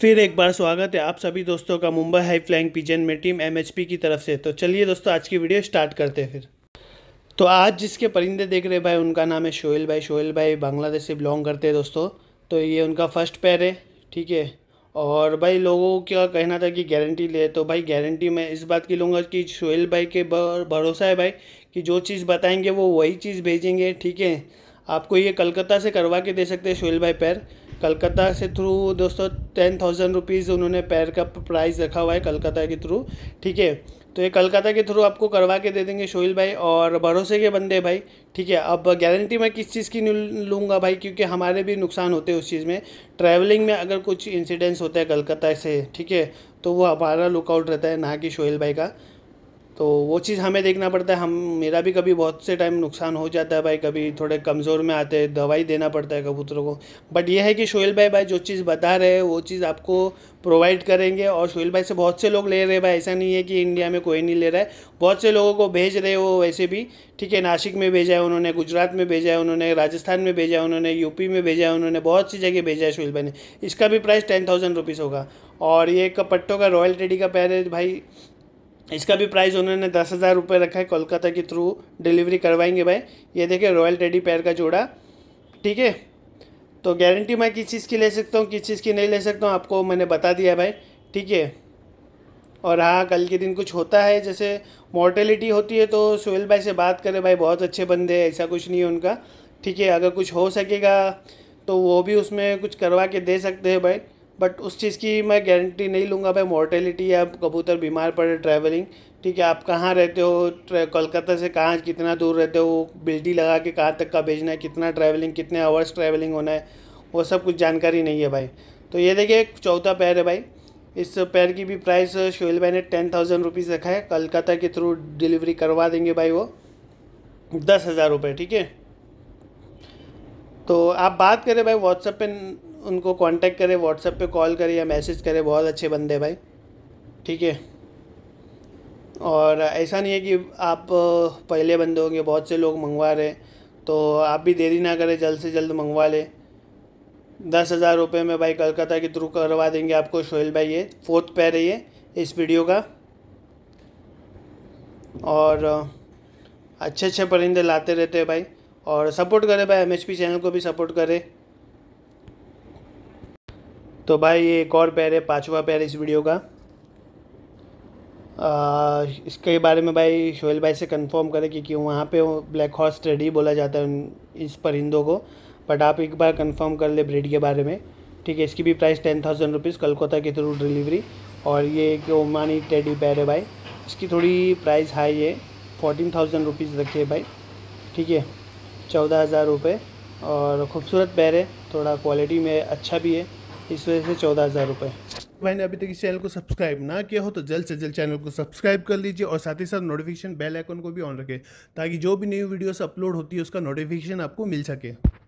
फिर एक बार स्वागत है आप सभी दोस्तों का मुंबई हाई फ्लाइंग पिजन में टीम एमएचपी की तरफ से तो चलिए दोस्तों आज की वीडियो स्टार्ट करते हैं फिर तो आज जिसके परिंदे देख रहे भाई उनका नाम है शोहेल भाई शोहेल भाई बांग्लादेश से बिलोंग करते हैं दोस्तों तो ये उनका फर्स्ट पैर है ठीक है और भाई लोगों का कहना था कि गारंटी ले तो भाई गारंटी मैं इस बात की लूँगा कि शोहेल भाई के भरोसा है भाई कि जो चीज़ बताएँगे वो वही चीज़ भेजेंगे ठीक है आपको ये कलकत्ता से करवा के दे सकते हैं शोयल भाई पैर कलकत्ता से थ्रू दोस्तों टेन थाउजेंड रुपीज़ उन्होंने पैर का प्राइस रखा हुआ है कलकत्ता के थ्रू ठीक है तो ये कलकत्ता के थ्रू आपको करवा के दे देंगे शोहिल भाई और भरोसे के बंदे भाई ठीक है अब गारंटी मैं किस चीज़ की लूँगा भाई क्योंकि हमारे भी नुकसान होते हैं उस चीज़ में ट्रैवलिंग में अगर कुछ इंसिडेंट्स होता है कलकत्ता से ठीक है तो वो हमारा लुकआउट रहता है ना कि शोहिल भाई का तो वो चीज़ हमें देखना पड़ता है हम मेरा भी कभी बहुत से टाइम नुकसान हो जाता है भाई कभी थोड़े कमज़ोर में आते हैं दवाई देना पड़ता है कबूतरों को बट ये है कि शोएल भाई भाई जो चीज़ बता रहे हैं वो चीज़ आपको प्रोवाइड करेंगे और शोएल भाई से बहुत से लोग ले रहे हैं भाई ऐसा नहीं है कि इंडिया में कोई नहीं ले रहा है बहुत से लोगों को भेज रहे वो वैसे भी ठीक है नासिक में भेजा है उन्होंने गुजरात में भेजा है उन्होंने राजस्थान में भेजा है उन्होंने यूपी में भेजा है उन्होंने बहुत सी जगह भेजा है शोएल भाई ने इसका भी प्राइस टेन थाउजेंड रुपीज़ होगा और ये कपट्टों का रॉयल टेडी का पैर है भाई इसका भी प्राइस उन्होंने दस हज़ार रुपये रखा है कोलकाता के थ्रू डिलीवरी करवाएंगे भाई ये देखिए रॉयल टेडी पैर का जोड़ा ठीक है तो गारंटी मैं किस चीज़ की ले सकता हूँ किस चीज़ की नहीं ले सकता हूँ आपको मैंने बता दिया भाई ठीक है और हाँ कल के दिन कुछ होता है जैसे मोर्टेलिटी होती है तो सुहेल भाई से बात करें भाई बहुत अच्छे बंदे हैं ऐसा कुछ नहीं है उनका ठीक है अगर कुछ हो सकेगा तो वो भी उसमें कुछ करवा के दे सकते हैं भाई बट उस चीज़ की मैं गारंटी नहीं लूँगा भाई मोर्टेलिटी या कबूतर बीमार पड़े ट्रैवलिंग ठीक है आप कहाँ रहते हो कोलकाता से कहाँ कितना दूर रहते हो बिल्डी लगा के कहाँ तक का भेजना है कितना ट्रैवलिंग कितने आवर्स ट्रैवलिंग होना है वो सब कुछ जानकारी नहीं है भाई तो ये देखिए चौथा पैर है भाई इस पैर की भी प्राइस शोहल भाई ने टेन थाउजेंड रुपीज़ रखा है कलकत्ता के थ्रू डिलीवरी करवा देंगे भाई वो दस हज़ार रुपये ठीक है तो आप बात करें भाई व्हाट्सएप पे उनको कांटेक्ट करें व्हाट्सएप पे कॉल करें या मैसेज करें बहुत अच्छे बंदे भाई ठीक है और ऐसा नहीं है कि आप पहले बंदे होंगे बहुत से लोग मंगवा रहे तो आप भी देरी ना करें जल्द से जल्द मंगवा लें दस हज़ार रुपये में भाई कलकत्ता के थ्रू करवा देंगे आपको शोहेल भाई ये फोर्थ पैर है ये इस वीडियो का और अच्छे अच्छे परिंदे लाते रहते हैं भाई और सपोर्ट करें भाई एम चैनल को भी सपोर्ट करें तो भाई ये एक और पैर है पाँचवा पैर इस वीडियो का आ, इसके बारे में भाई शोहेल भाई से कंफर्म करें क्योंकि वहाँ पे ब्लैक हॉर्स टेडी बोला जाता है इस परिंदों को बट आप एक बार कंफर्म कर ले ब्रीड के बारे में ठीक है इसकी भी price ten thousand rupees Calcutta के थ्रू डिलीवरी और ये एक ओमानी टेडी पैर है भाई इसकी थोड़ी प्राइस हाई है फोर्टीन थाउजेंड रुपीज़ रखिए भाई ठीक है चौदह हज़ार रुपये और ख़ूबसूरत पैर है थोड़ा क्वालिटी में अच्छा भी है इस वजह से चौदह हज़ार रुपये मैंने अभी तक इस चैनल को सब्सक्राइब ना किया हो तो जल्द से जल्द चैनल को सब्सक्राइब कर लीजिए और साथ ही साथ नोटिफिकेशन बेल आइकन को भी ऑन रखें ताकि जो भी न्यू वीडियोस अपलोड होती है उसका नोटिफिकेशन आपको मिल सके